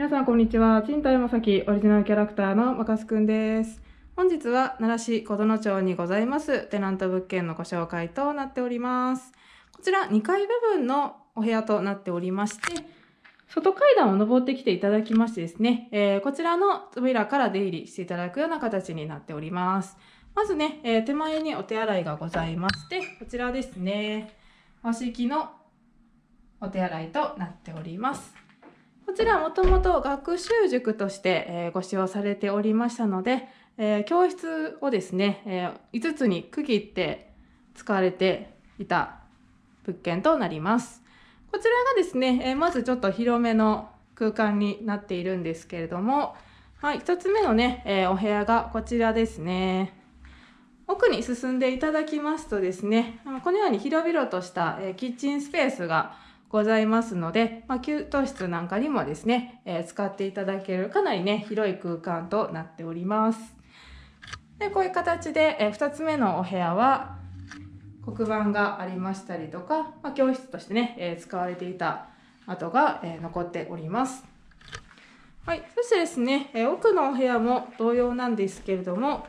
皆さんこんにちは賃貸まさきオリジナルキャラクターのまかすくんです本日は奈良市小殿町にございますテナント物件のご紹介となっておりますこちら2階部分のお部屋となっておりまして外階段を登ってきていただきましてですね、えー、こちらの扉から出入りしていただくような形になっておりますまずね、えー、手前にお手洗いがございまして、こちらですね。和式のお手洗いとなっております。こちらはもともと学習塾として、えご使用されておりましたので、え教室をですね、え5つに区切って使われていた物件となります。こちらがですね、えまずちょっと広めの空間になっているんですけれども、はい、1つ目のね、えお部屋がこちらですね。奥に進んでいただきますとですね、このように広々とした、えキッチンスペースがございますので、まあ、給湯室なんかにもですね、えー、使っていただけるかなりね、広い空間となっております。で、こういう形で、えー、2つ目のお部屋は、黒板がありましたりとか、まあ、教室としてね、えー、使われていた跡が、え残っております。はい、そしてですね、え奥のお部屋も同様なんですけれども、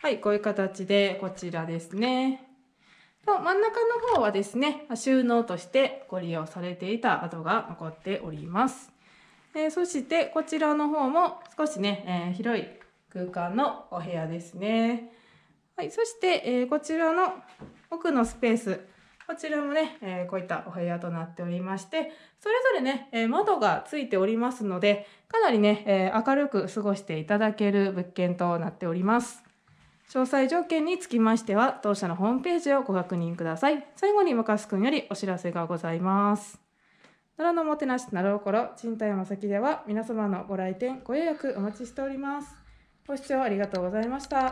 はい、こういう形でこちらですね。と真ん中の方はですね収納としてご利用されていた跡が残っております、えー、そしてこちらの方も少しね、えー、広い空間のお部屋ですねはい、そして、えー、こちらの奥のスペースこちらもね、えー、こういったお部屋となっておりまして、それぞれね、えー、窓がついておりますので、かなりね、えー、明るく過ごしていただける物件となっております。詳細条件につきましては当社のホームページをご確認ください最後にマカくんよりお知らせがございます奈良のもてなし奈良おころ賃貸まさきでは皆様のご来店ご予約お待ちしておりますご視聴ありがとうございました